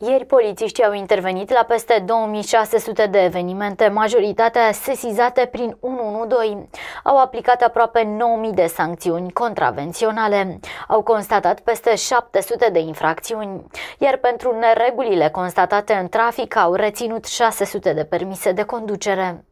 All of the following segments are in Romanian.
Ieri polițiștii au intervenit la peste 2600 de evenimente, majoritatea sesizate prin 112. Au aplicat aproape 9000 de sancțiuni contravenționale, au constatat peste 700 de infracțiuni, iar pentru neregulile constatate în trafic au reținut 600 de permise de conducere.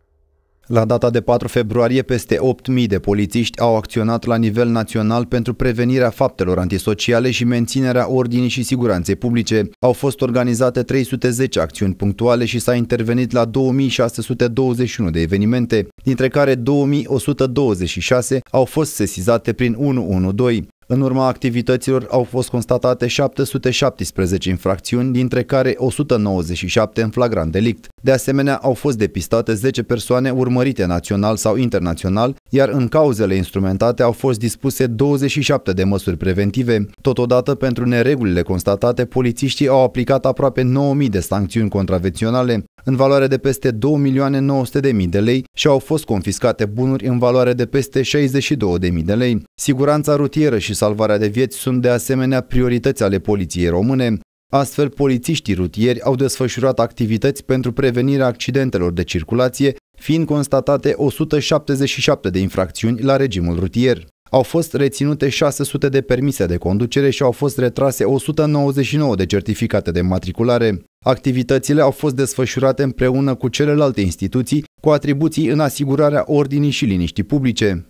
La data de 4 februarie, peste 8.000 de polițiști au acționat la nivel național pentru prevenirea faptelor antisociale și menținerea ordinii și siguranței publice. Au fost organizate 310 acțiuni punctuale și s-a intervenit la 2621 de evenimente, dintre care 2126 au fost sesizate prin 112. În urma activităților au fost constatate 717 infracțiuni, dintre care 197 în flagrant delict. De asemenea, au fost depistate 10 persoane urmărite național sau internațional, iar în cauzele instrumentate au fost dispuse 27 de măsuri preventive. Totodată, pentru neregulile constatate, polițiștii au aplicat aproape 9000 de sancțiuni contravenționale, în valoare de peste 2.900.000 de lei și au fost confiscate bunuri în valoare de peste 62.000 de lei. Siguranța rutieră și salvarea de vieți sunt de asemenea priorități ale poliției române. Astfel, polițiștii rutieri au desfășurat activități pentru prevenirea accidentelor de circulație, fiind constatate 177 de infracțiuni la regimul rutier. Au fost reținute 600 de permise de conducere și au fost retrase 199 de certificate de matriculare. Activitățile au fost desfășurate împreună cu celelalte instituții, cu atribuții în asigurarea ordinii și liniștii publice.